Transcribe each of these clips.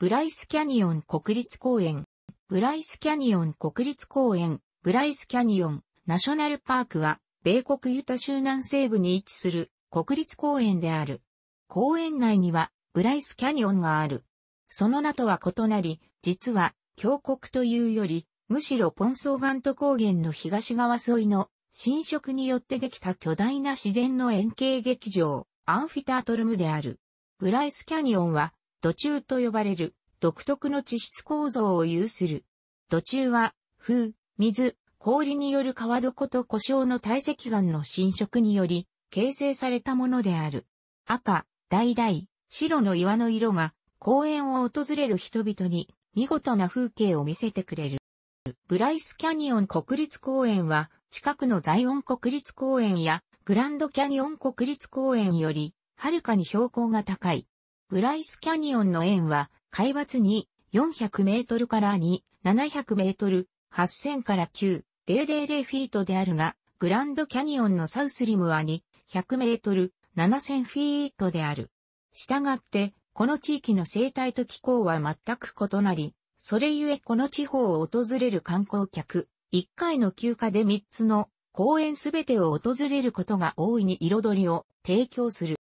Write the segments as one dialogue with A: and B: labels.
A: ブライスキャニオン国立公園、ブライスキャニオン国立公園、ブライスキャニオンナショナルパークは、米国ユタ州南西部に位置する国立公園である。公園内には、ブライスキャニオンがある。その名とは異なり、実は、峡谷というより、むしろポンソーガント高原の東側沿いの侵食によってできた巨大な自然の円形劇場、アンフィタートルムである。ブライスキャニオンは土中と呼ばれる独特の地質構造を有する。土中は、風、水、氷による川床と故障の堆積岩の浸食により、形成されたものである。赤、橙、白の岩の色が、公園を訪れる人々に、見事な風景を見せてくれる。ブライスキャニオン国立公園は、近くのザイオン国立公園や、グランドキャニオン国立公園より、はるかに標高が高い。ブライスキャニオンの円は、海抜に400メートルから2、700メートル、8000から9、000フィートであるが、グランドキャニオンのサウスリムは2、100メートル、7000フィートである。したがって、この地域の生態と気候は全く異なり、それゆえこの地方を訪れる観光客、1回の休暇で3つの公園すべてを訪れることが大いに彩りを提供する。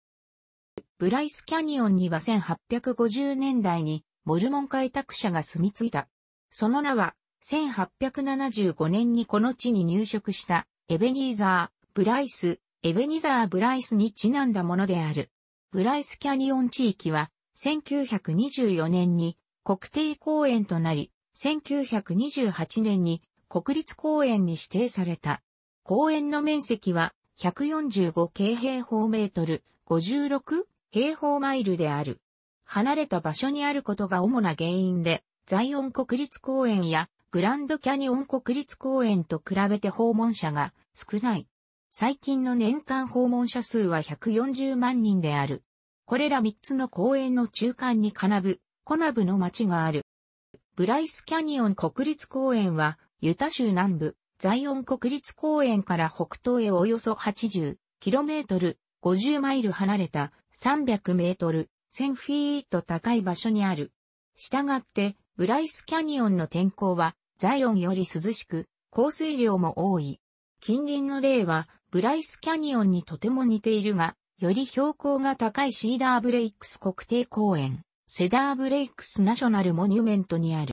A: ブライスキャニオンには1850年代にモルモン開拓者が住み着いた。その名は、1875年にこの地に入植したエベニーザー・ブライス、エベニーザー・ブライスにちなんだものである。ブライスキャニオン地域は、1924年に国定公園となり、1928年に国立公園に指定された。公園の面積は145平方メートル、56平方マイルである。離れた場所にあることが主な原因で、ザイオン国立公園やグランドキャニオン国立公園と比べて訪問者が少ない。最近の年間訪問者数は140万人である。これら3つの公園の中間にカナブ、コナブの町がある。ブライスキャニオン国立公園は、ユタ州南部、ザイオン国立公園から北東へおよそ 80km、50マイル離れた300メートル、1000フィート高い場所にある。したがって、ブライスキャニオンの天候は、ザイオンより涼しく、降水量も多い。近隣の例は、ブライスキャニオンにとても似ているが、より標高が高いシーダーブレイクス国定公園、セダーブレイクスナショナルモニュメントにある。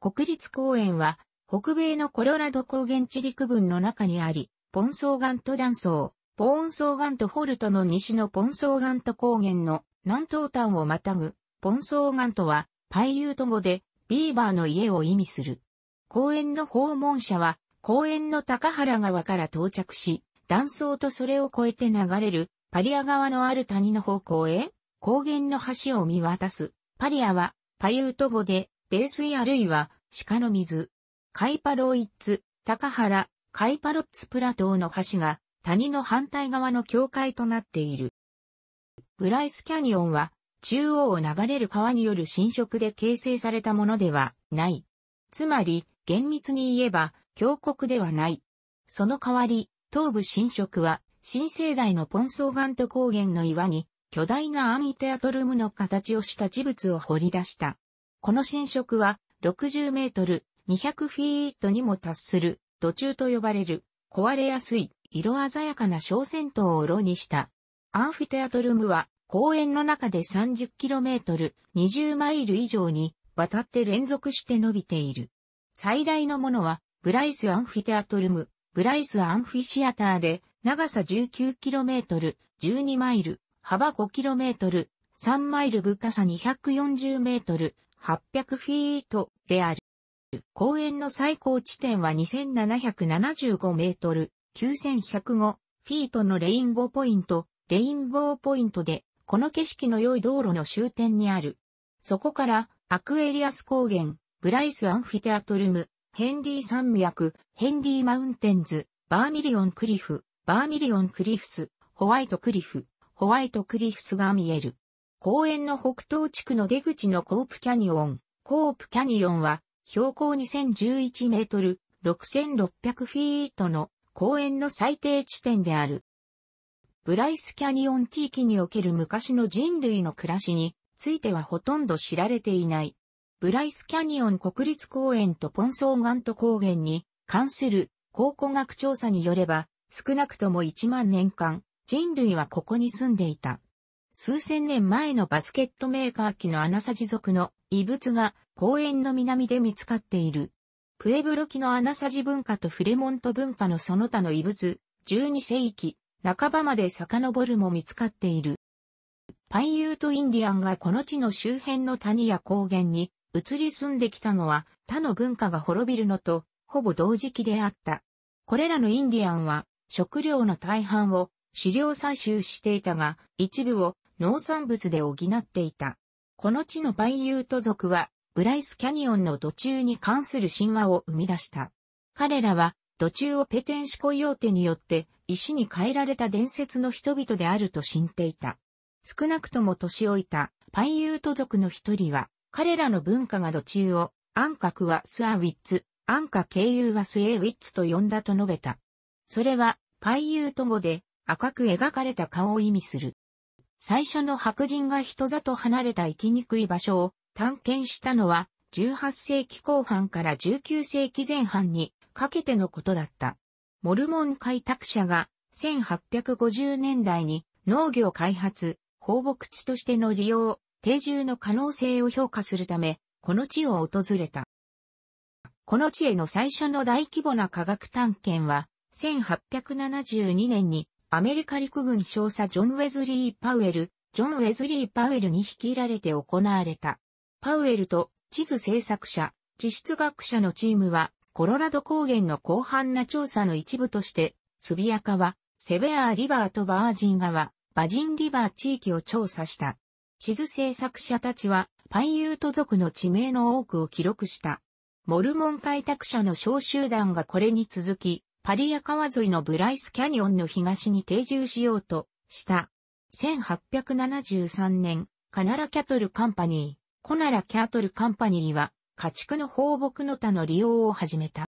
A: 国立公園は、北米のコロラド高原地陸分の中にあり、ポンソーガント断層、ポーンソーガントホルトの西のポンソーガント高原の南東端をまたぐ、ポンソーガントは、パイユート語で、ビーバーの家を意味する。公園の訪問者は、公園の高原川から到着し、断層とそれを越えて流れる、パリア川のある谷の方向へ、高原の橋を見渡す。パリアは、パイユート語で、泥水あるいは、鹿の水。カイパロイッツ、高原、カイパロッツプラトの橋が、谷の反対側の境界となっている。ブライスキャニオンは、中央を流れる川による侵食で形成されたものではない。つまり、厳密に言えば、峡谷ではない。その代わり、東部侵食は、新生代のポンソーガント高原の岩に、巨大なアンイテアトルムの形をした地物を掘り出した。この侵食は、60メートル、200フィートにも達する、途中と呼ばれる、壊れやすい、色鮮やかな小銭湯を炉にした。アンフィテアトルムは公園の中で 30km、20マイル以上に渡って連続して伸びている。最大のものはブライスアンフィテアトルム、ブライスアンフィシアターで長さ 19km、12マイル、幅 5km、3マイル深さ 240m、800フィートである。公園の最高地点は2775メートル、9105フィートのレインボーポイント、レインボーポイントで、この景色の良い道路の終点にある。そこから、アクエリアス高原、ブライスアンフィテアトルム、ヘンリー山脈、ヘンリーマウンテンズ、バーミリオンクリフ、バーミリオンクリフス、ホワイトクリフ、ホワイトクリフスが見える。公園の北東地区の出口のコープキャニオン。コープキャニオンは標高2011メートル、6600フィートの公園の最低地点である。ブライスキャニオン地域における昔の人類の暮らしについてはほとんど知られていない。ブライスキャニオン国立公園とポンソーガント高原に関する考古学調査によれば、少なくとも1万年間、人類はここに住んでいた。数千年前のバスケットメーカー機のアナサジ族の遺物が公園の南で見つかっている。プエブロキのアナサジ文化とフレモント文化のその他の遺物、12世紀、半ばまで遡るも見つかっている。パイユートインディアンがこの地の周辺の谷や高原に移り住んできたのは他の文化が滅びるのとほぼ同時期であった。これらのインディアンは食料の大半を飼料採集していたが一部を農産物で補っていた。この地のパイユート族はブライス・キャニオンの土中に関する神話を生み出した。彼らは、土中をペテンシコイオーテによって石に変えられた伝説の人々であると信じていた。少なくとも年老いたパイユート族の一人は、彼らの文化が土中を、カクはスアウィッツ、安価経由はスエウィッツと呼んだと述べた。それは、パイユート語で赤く描かれた顔を意味する。最初の白人が人里離れた生きにくい場所を探検したのは18世紀後半から19世紀前半にかけてのことだった。モルモン開拓者が1850年代に農業開発、放牧地としての利用、定住の可能性を評価するため、この地を訪れた。この地への最初の大規模な科学探検は、1872年にアメリカ陸軍少佐ジョン・ウェズリー・パウエル、ジョン・ウェズリー・パウエルに率いられて行われた。パウエルと地図制作者、地質学者のチームは、コロラド高原の広範な調査の一部として、スビア川、セベアーリバーとバージン川、バジンリバー地域を調査した。地図制作者たちは、パイユート族の地名の多くを記録した。モルモン開拓者の小集団がこれに続き、パリア川沿いのブライスキャニオンの東に定住しようとした。1873年、カナラキャトルカンパニー、コナラ・キャートル・カンパニーは、家畜の放牧の他の利用を始めた。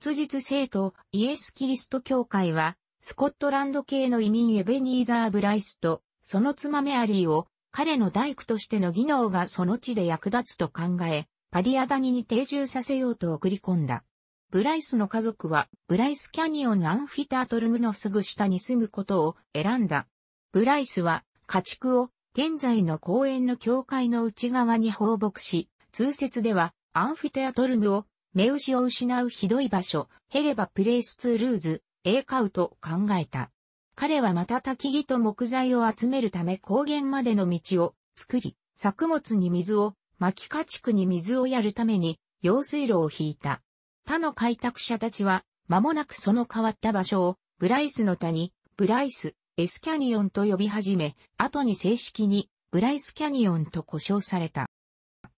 A: 末日聖徒イエス・キリスト教会は、スコットランド系の移民エベニーザー・ブライスと、その妻メアリーを、彼の大工としての技能がその地で役立つと考え、パリアダニに定住させようと送り込んだ。ブライスの家族は、ブライスキャニオン・アンフィタートルムのすぐ下に住むことを選んだ。ブライスは、家畜を現在の公園の境界の内側に放牧し、通説ではアンフィテアトルムを、目牛を失うひどい場所、ヘレバプレイスツールーズ、エーカウと考えた。彼はまた焚き木と木材を集めるため高原までの道を作り、作物に水を、牧家畜に水をやるために、用水路を引いた。他の開拓者たちは、間もなくその変わった場所を、ブライスの谷、ブライス、S キャニオンと呼び始め、後に正式にブライスキャニオンと呼称された。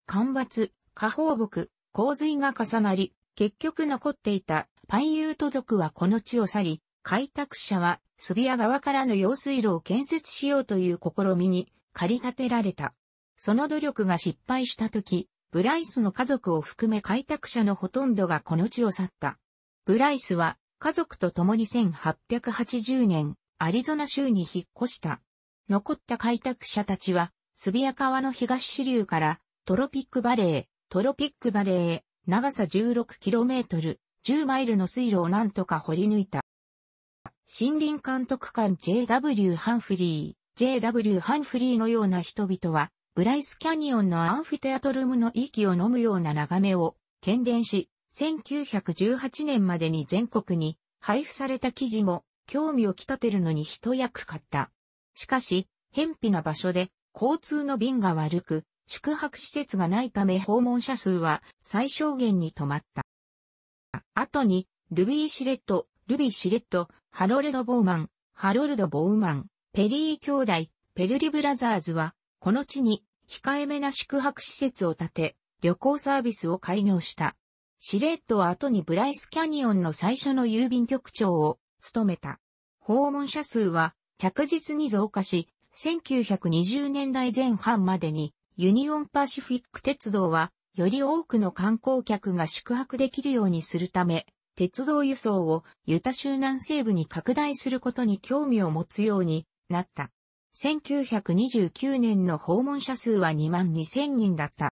A: 干ばつ、下放木、洪水が重なり、結局残っていたパイユート族はこの地を去り、開拓者はスビア側からの用水路を建設しようという試みに駆り立てられた。その努力が失敗した時、ブライスの家族を含め開拓者のほとんどがこの地を去った。ブライスは家族と共に1880年、アリゾナ州に引っ越した。残った開拓者たちは、スビア川の東支流から、トロピックバレー、トロピックバレーへ、長さ 16km、10マイルの水路をなんとか掘り抜いた。森林監督官 JW ハンフリー、JW ハンフリーのような人々は、ブライスキャニオンのアンフィテアトルムの息を飲むような眺めを、喧伝し、1918年までに全国に配布された記事も興味をき立てるのに一役買った。しかし、偏僻な場所で交通の便が悪く、宿泊施設がないため訪問者数は最小限に止まった。後に、ルビー・シレット、ルビー・シレット、ハロルド・ボーマン、ハロルド・ボーマン、ペリー兄弟、ペルリブラザーズは、この地に控えめな宿泊施設を建て、旅行サービスを開業した。シレットは後にブライスキャニオンの最初の郵便局長を務めた。訪問者数は着実に増加し、1920年代前半までにユニオンパシフィック鉄道はより多くの観光客が宿泊できるようにするため、鉄道輸送をユタ州南西部に拡大することに興味を持つようになった。1929年の訪問者数は2万2000人だった。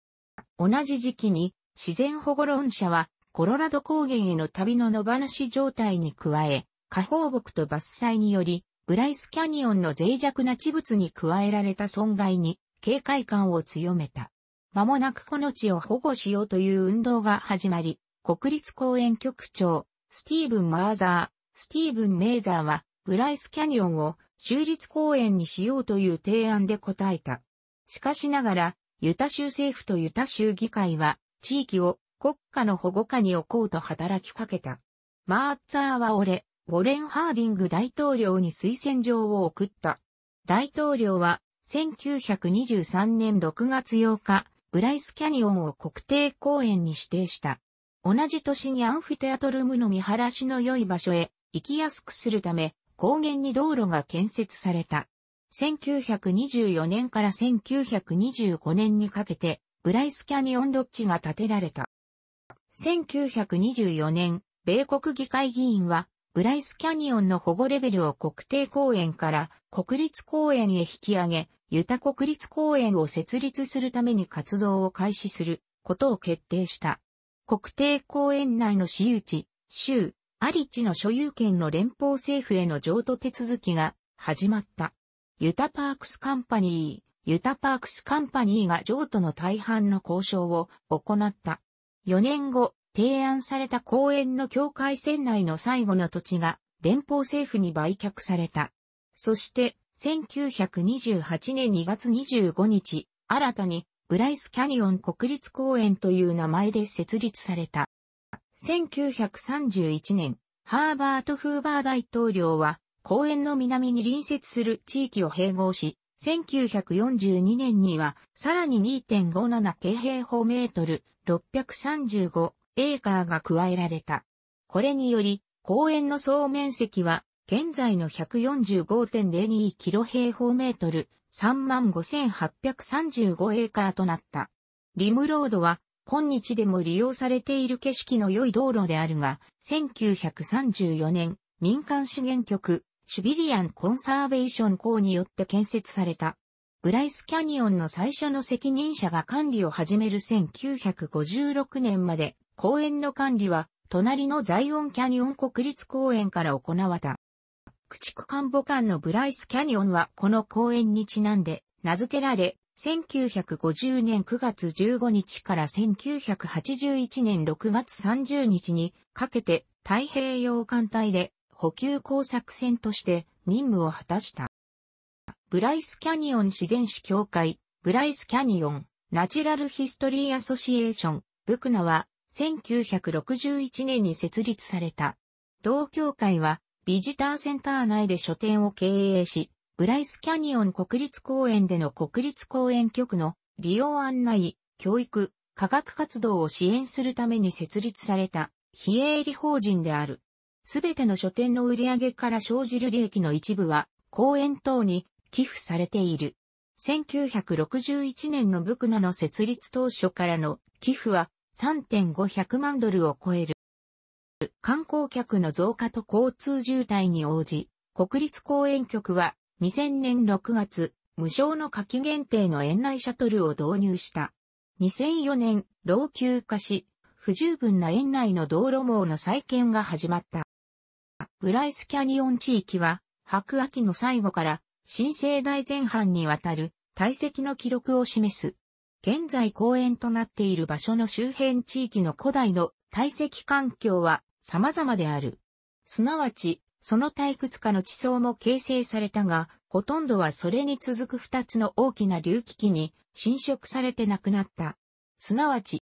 A: 同じ時期に自然保護論者はコロラド高原への旅の野放し状態に加え、下放牧と伐採により、ブライスキャニオンの脆弱な地物に加えられた損害に警戒感を強めた。間もなくこの地を保護しようという運動が始まり、国立公園局長、スティーブン・マーザー、スティーブン・メーザーは、ブライスキャニオンを州立公園にしようという提案で答えた。しかしながら、ユタ州政府とユタ州議会は、地域を国家の保護下に置こうと働きかけた。マーザーは俺、ウォレン・ハーディング大統領に推薦状を送った。大統領は、1923年6月8日、ブライスキャニオンを国定公園に指定した。同じ年にアンフィテアトルムの見晴らしの良い場所へ行きやすくするため、高原に道路が建設された。1924年から1925年にかけて、ブライスキャニオンロッジが建てられた。1924年、米国議会議員は、ブライスキャニオンの保護レベルを国定公園から国立公園へ引き上げ、ユタ国立公園を設立するために活動を開始することを決定した。国定公園内の私有地、州、アリチの所有権の連邦政府への譲渡手続きが始まった。ユタパークスカンパニー、ユタパークスカンパニーが譲渡の大半の交渉を行った。4年後、提案された公園の境界線内の最後の土地が連邦政府に売却された。そして、1928年2月25日、新たにブライスキャニオン国立公園という名前で設立された。1931年、ハーバート・フーバー大統領は公園の南に隣接する地域を併合し、1942年にはさらに2.57平方メートル635エーカーが加えられた。これにより、公園の総面積は、現在の145.02キロ平方メートル、35,835エーカーとなった。リムロードは、今日でも利用されている景色の良い道路であるが、1934年、民間資源局、シュビリアン・コンサーベーション校によって建設された。ブライスキャニオンの最初の責任者が管理を始める1956年まで公園の管理は、隣のザイオンキャニオン国立公園から行われた。駆逐艦母艦のブライスキャニオンはこの公園にちなんで名付けられ、1950年9月15日から1981年6月30日にかけて太平洋艦隊で補給工作船として任務を果たした。ブライスキャニオン自然史協会、ブライスキャニオン、ナチュラルヒストリーアソシエーション、ブクナは1961年に設立された。同協会は、ビジターセンター内で書店を経営し、ブライスキャニオン国立公園での国立公園局の利用案内、教育、科学活動を支援するために設立された非営利法人である。すべての書店の売上から生じる利益の一部は公園等に寄付されている。1961年のブクナの設立当初からの寄付は3.500万ドルを超える。観光客の増加と交通渋滞に応じ、国立公園局は2000年6月、無償の夏季限定の園内シャトルを導入した。2004年、老朽化し、不十分な園内の道路網の再建が始まった。ブライスキャニオン地域は、白秋の最後から、新生代前半にわたる、体積の記録を示す。現在公園となっている場所の周辺地域の古代の堆積環境は様々である。すなわち、その退屈化の地層も形成されたが、ほとんどはそれに続く二つの大きな隆起期に侵食されてなくなった。すなわち、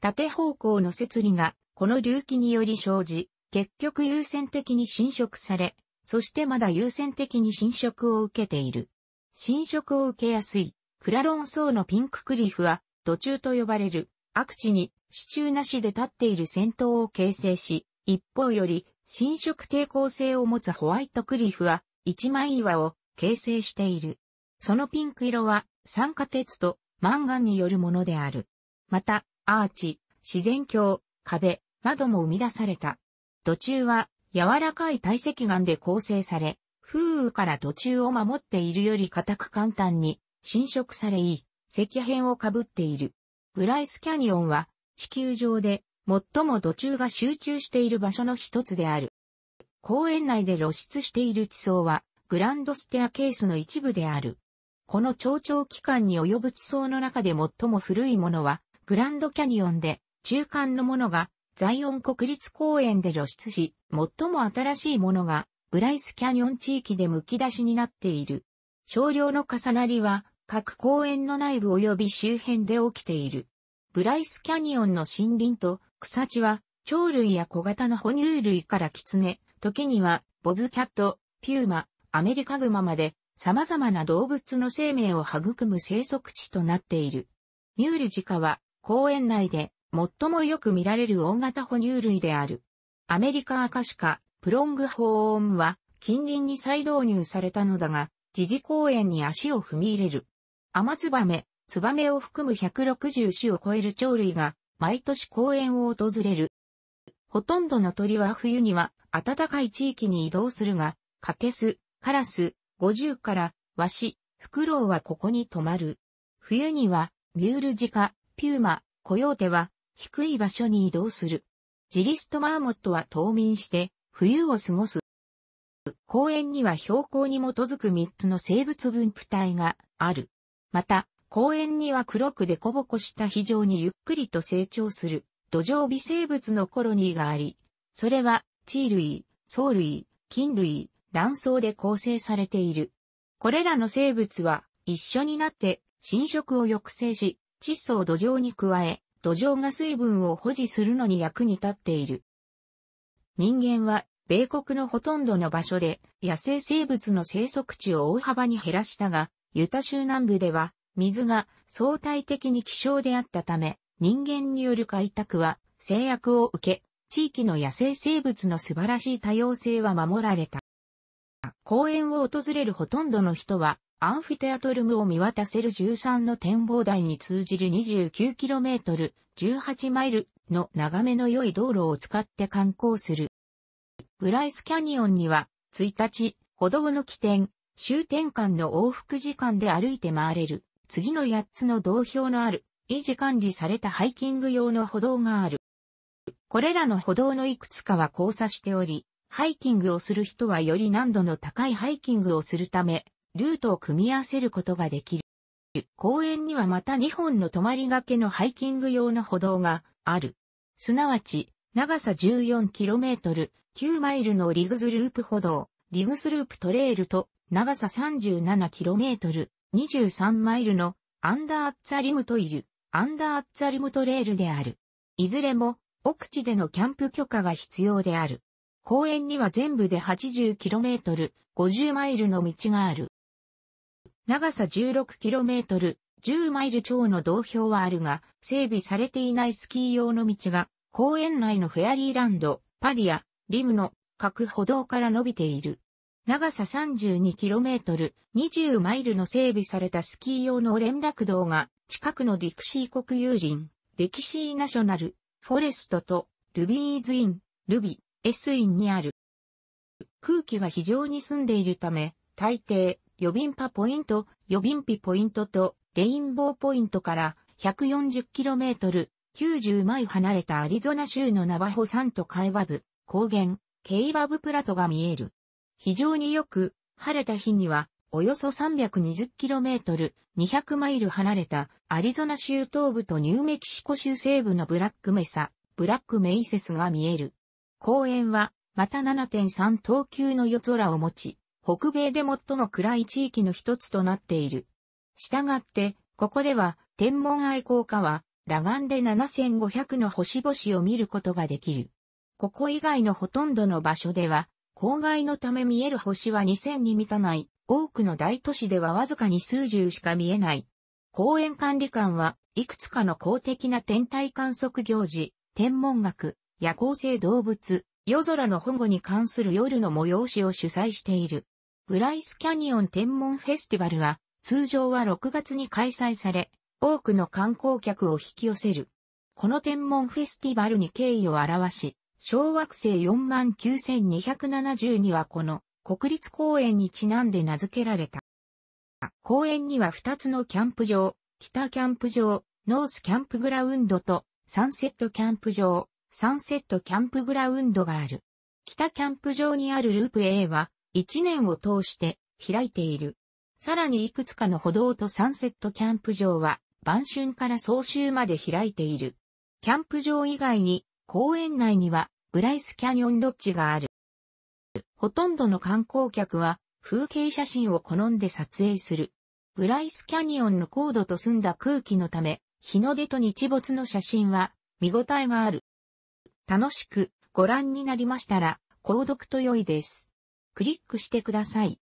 A: 縦方向の摂理がこの隆起により生じ、結局優先的に侵食され、そしてまだ優先的に侵食を受けている。侵食を受けやすいクラロン層のピンククリフは、途中と呼ばれる、悪地に、支柱なしで立っている戦闘を形成し、一方より、侵食抵抗性を持つホワイトクリフは、一枚岩を形成している。そのピンク色は、酸化鉄とマンガンによるものである。また、アーチ、自然鏡、壁、窓も生み出された。土中は、柔らかい堆積岩で構成され、風雨から土中を守っているより固く簡単に侵食されい、石片をかぶっている。ブライスキャニオンは地球上で最も土中が集中している場所の一つである。公園内で露出している地層はグランドステアケースの一部である。この長長期間に及ぶ地層の中で最も古いものはグランドキャニオンで中間のものがザイオン国立公園で露出し、最も新しいものがブライスキャニオン地域で剥き出しになっている。少量の重なりは各公園の内部及び周辺で起きている。ブライスキャニオンの森林と草地は、鳥類や小型の哺乳類からキツネ、時には、ボブキャット、ピューマ、アメリカグマまで、様々な動物の生命を育む生息地となっている。ミュールジカは、公園内で、最もよく見られる大型哺乳類である。アメリカアカシカ、プロングホーンは、近隣に再導入されたのだが、時事公園に足を踏み入れる。アマツバメ、ツバメを含む160種を超える鳥類が毎年公園を訪れる。ほとんどの鳥は冬には暖かい地域に移動するが、カケス、カラス、五十からワシ、フクロウはここに泊まる。冬にはミュールジカ、ピューマ、コヨーテは低い場所に移動する。ジリストマーモットは冬眠して冬を過ごす。公園には標高に基づく3つの生物分布体がある。また、公園には黒くデコボコした非常にゆっくりと成長する土壌微生物のコロニーがあり、それは、地類、藻類、菌類、卵巣で構成されている。これらの生物は一緒になって侵食を抑制し、窒素を土壌に加え、土壌が水分を保持するのに役に立っている。人間は、米国のほとんどの場所で野生生物の生息地を大幅に減らしたが、ユタ州南部では、水が相対的に希少であったため、人間による開拓は制約を受け、地域の野生生物の素晴らしい多様性は守られた。公園を訪れるほとんどの人は、アンフィテアトルムを見渡せる13の展望台に通じる 29km、18マイルの眺めの良い道路を使って観光する。ブライスキャニオンには、1日、歩道の起点、終点間の往復時間で歩いて回れる、次の8つの道標のある、維持管理されたハイキング用の歩道がある。これらの歩道のいくつかは交差しており、ハイキングをする人はより難度の高いハイキングをするため、ルートを組み合わせることができる。公園にはまた2本の泊まりがけのハイキング用の歩道がある。すなわち、長さ 14km、9マイルのリグズループ歩道、リグスループトレイルと長さ 37km、23マイルのアンダーアッツァリムトイル、アンダーアッツァリムトレールである。いずれも、奥地でのキャンプ許可が必要である。公園には全部で 80km、50マイルの道がある。長さ 16km、10マイル超の道標はあるが、整備されていないスキー用の道が、公園内のフェアリーランド、パリア、リムの各歩道から伸びている。長さ 32km、20マイルの整備されたスキー用の連絡道が、近くのディクシー国有林、デキシーナショナル、フォレストと、ルビーズイン、ルビ、エスインにある。空気が非常に澄んでいるため、大抵、予備パポイント、予備ピポイントと、レインボーポイントから 140km、90マイ離れたアリゾナ州のナバホサントカ部、高原、ケイバブプラトが見える。非常によく、晴れた日には、およそ 320km、200マイル離れたアリゾナ州東部とニューメキシコ州西部のブラックメサ、ブラックメイセスが見える。公園は、また7.3等級の夜空を持ち、北米で最も暗い地域の一つとなっている。したがって、ここでは、天文愛好家は、裸眼で7500の星々を見ることができる。ここ以外のほとんどの場所では、公害のため見える星は2000に満たない。多くの大都市ではわずかに数十しか見えない。公園管理官はいくつかの公的な天体観測行事、天文学、夜行性動物、夜空の保護に関する夜の催しを主催している。ブライスキャニオン天文フェスティバルが通常は6月に開催され、多くの観光客を引き寄せる。この天文フェスティバルに敬意を表し、小惑星49272はこの国立公園にちなんで名付けられた。公園には2つのキャンプ場、北キャンプ場、ノースキャンプグラウンドとサンセットキャンプ場、サンセットキャンプグラウンドがある。北キャンプ場にあるループ A は1年を通して開いている。さらにいくつかの歩道とサンセットキャンプ場は晩春から早秋まで開いている。キャンプ場以外に公園内にはブライスキャニオンロッジがある。ほとんどの観光客は風景写真を好んで撮影する。ブライスキャニオンの高度と澄んだ空気のため、日の出と日没の写真は見応えがある。楽しくご覧になりましたら、購読と良いです。クリックしてください。